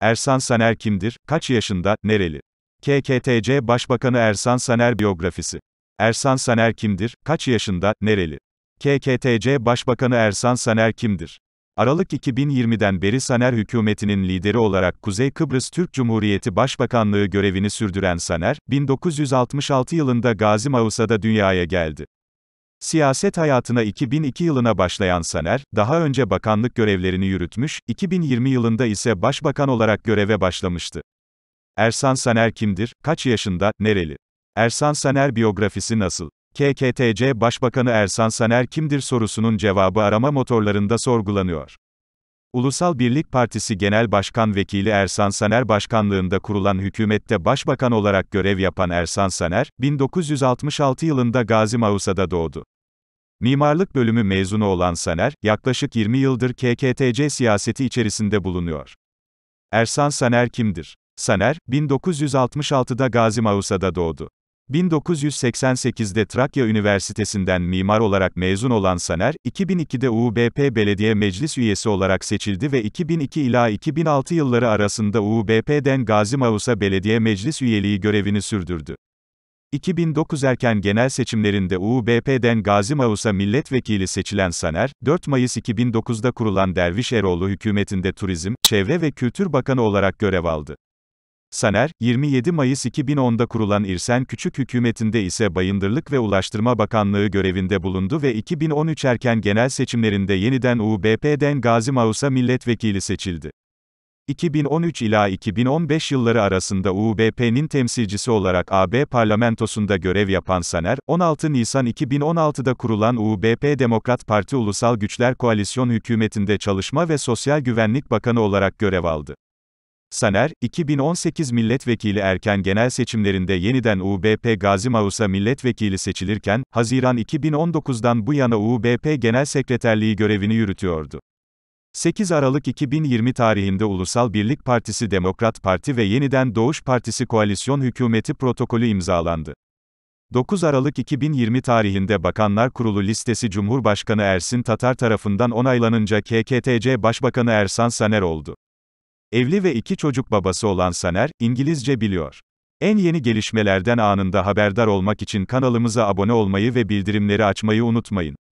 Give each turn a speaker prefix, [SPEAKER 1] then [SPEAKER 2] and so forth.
[SPEAKER 1] Ersan Saner kimdir, kaç yaşında, nereli? KKTC Başbakanı Ersan Saner biyografisi. Ersan Saner kimdir, kaç yaşında, nereli? KKTC Başbakanı Ersan Saner kimdir? Aralık 2020'den beri Saner hükümetinin lideri olarak Kuzey Kıbrıs Türk Cumhuriyeti Başbakanlığı görevini sürdüren Saner, 1966 yılında Gazi Mausa'da dünyaya geldi. Siyaset hayatına 2002 yılına başlayan Saner, daha önce bakanlık görevlerini yürütmüş, 2020 yılında ise başbakan olarak göreve başlamıştı. Ersan Saner kimdir, kaç yaşında, nereli? Ersan Saner biyografisi nasıl? KKTC Başbakanı Ersan Saner kimdir sorusunun cevabı arama motorlarında sorgulanıyor. Ulusal Birlik Partisi Genel Başkan Vekili Ersan Saner başkanlığında kurulan hükümette başbakan olarak görev yapan Ersan Saner, 1966 yılında Gazi Mausa'da doğdu. Mimarlık bölümü mezunu olan Saner, yaklaşık 20 yıldır KKTC siyaseti içerisinde bulunuyor. Ersan Saner kimdir? Saner, 1966'da Gazi Mausa'da doğdu. 1988'de Trakya Üniversitesi'nden mimar olarak mezun olan Saner, 2002'de UBP Belediye Meclis üyesi olarak seçildi ve 2002 ila 2006 yılları arasında UBP'den Gazi Mausa Belediye Meclis üyeliği görevini sürdürdü. 2009 erken genel seçimlerinde UBP'den Gazi Mausa milletvekili seçilen Saner, 4 Mayıs 2009'da kurulan Derviş Eroğlu hükümetinde Turizm, Çevre ve Kültür Bakanı olarak görev aldı. Saner, 27 Mayıs 2010'da kurulan İrsen Küçük hükümetinde ise Bayındırlık ve Ulaştırma Bakanlığı görevinde bulundu ve 2013 erken genel seçimlerinde yeniden UBP'den Gazi Mausa milletvekili seçildi. 2013 ila 2015 yılları arasında UBP'nin temsilcisi olarak AB parlamentosunda görev yapan Saner, 16 Nisan 2016'da kurulan UBP Demokrat Parti Ulusal Güçler Koalisyon hükümetinde Çalışma ve Sosyal Güvenlik Bakanı olarak görev aldı. Saner, 2018 milletvekili erken genel seçimlerinde yeniden UBP Gazi Mausa milletvekili seçilirken, Haziran 2019'dan bu yana UBP Genel Sekreterliği görevini yürütüyordu. 8 Aralık 2020 tarihinde Ulusal Birlik Partisi Demokrat Parti ve Yeniden Doğuş Partisi koalisyon hükümeti protokolü imzalandı. 9 Aralık 2020 tarihinde Bakanlar Kurulu listesi Cumhurbaşkanı Ersin Tatar tarafından onaylanınca KKTC Başbakanı Ersan Saner oldu. Evli ve iki çocuk babası olan Saner, İngilizce biliyor. En yeni gelişmelerden anında haberdar olmak için kanalımıza abone olmayı ve bildirimleri açmayı unutmayın.